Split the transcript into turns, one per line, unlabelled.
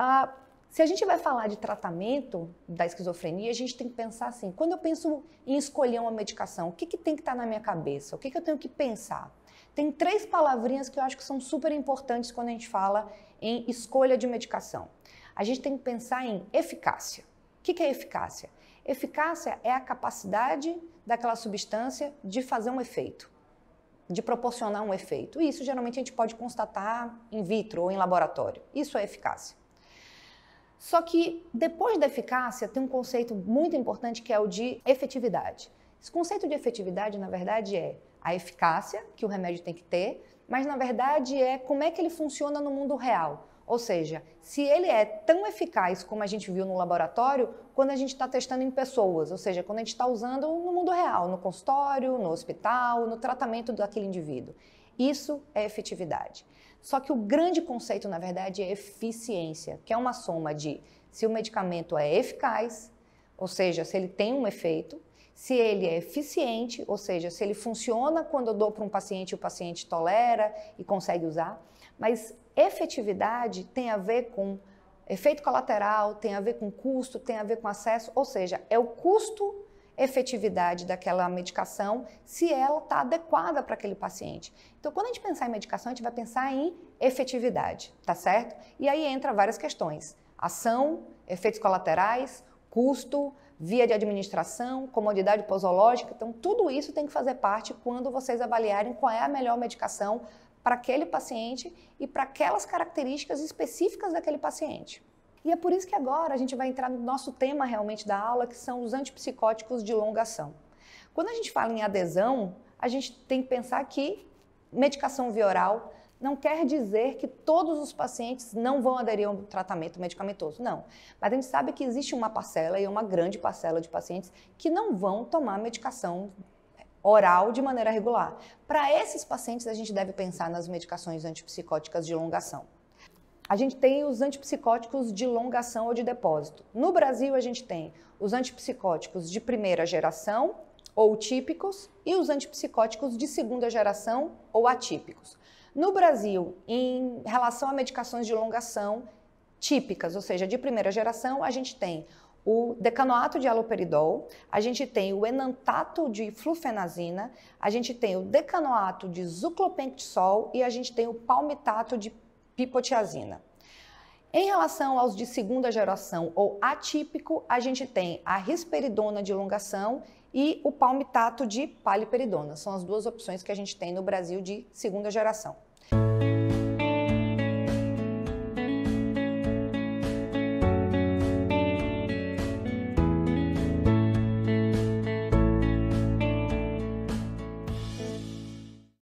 Ah, se a gente vai falar de tratamento da esquizofrenia, a gente tem que pensar assim: quando eu penso em escolher uma medicação, o que, que tem que estar tá na minha cabeça? O que, que eu tenho que pensar? Tem três palavrinhas que eu acho que são super importantes quando a gente fala em escolha de medicação. A gente tem que pensar em eficácia. O que, que é eficácia? Eficácia é a capacidade daquela substância de fazer um efeito, de proporcionar um efeito. E isso geralmente a gente pode constatar in vitro ou em laboratório. Isso é eficácia. Só que depois da eficácia tem um conceito muito importante que é o de efetividade. Esse conceito de efetividade, na verdade, é a eficácia que o remédio tem que ter, mas na verdade é como é que ele funciona no mundo real. Ou seja, se ele é tão eficaz como a gente viu no laboratório, quando a gente está testando em pessoas, ou seja, quando a gente está usando no mundo real, no consultório, no hospital, no tratamento daquele indivíduo. Isso é efetividade. Só que o grande conceito, na verdade, é eficiência, que é uma soma de se o medicamento é eficaz, ou seja, se ele tem um efeito, se ele é eficiente, ou seja, se ele funciona quando eu dou para um paciente, e o paciente tolera e consegue usar. Mas efetividade tem a ver com efeito colateral, tem a ver com custo, tem a ver com acesso, ou seja, é o custo efetividade daquela medicação, se ela está adequada para aquele paciente. Então, quando a gente pensar em medicação, a gente vai pensar em efetividade, tá certo? E aí entra várias questões: ação, efeitos colaterais, custo, via de administração, comodidade posológica. Então, tudo isso tem que fazer parte quando vocês avaliarem qual é a melhor medicação para aquele paciente e para aquelas características específicas daquele paciente. E é por isso que agora a gente vai entrar no nosso tema realmente da aula, que são os antipsicóticos de longa ação. Quando a gente fala em adesão, a gente tem que pensar que medicação via oral não quer dizer que todos os pacientes não vão aderir ao tratamento medicamentoso, não. Mas a gente sabe que existe uma parcela e uma grande parcela de pacientes que não vão tomar medicação oral de maneira regular. Para esses pacientes, a gente deve pensar nas medicações antipsicóticas de longação a gente tem os antipsicóticos de longa ação ou de depósito. No Brasil, a gente tem os antipsicóticos de primeira geração ou típicos e os antipsicóticos de segunda geração ou atípicos. No Brasil, em relação a medicações de longa ação típicas, ou seja, de primeira geração, a gente tem o decanoato de haloperidol, a gente tem o enantato de flufenazina, a gente tem o decanoato de zuclopentisol e a gente tem o palmitato de pipotiazina. Em relação aos de segunda geração ou atípico, a gente tem a risperidona de elongação e o palmitato de paliperidona. São as duas opções que a gente tem no Brasil de segunda geração.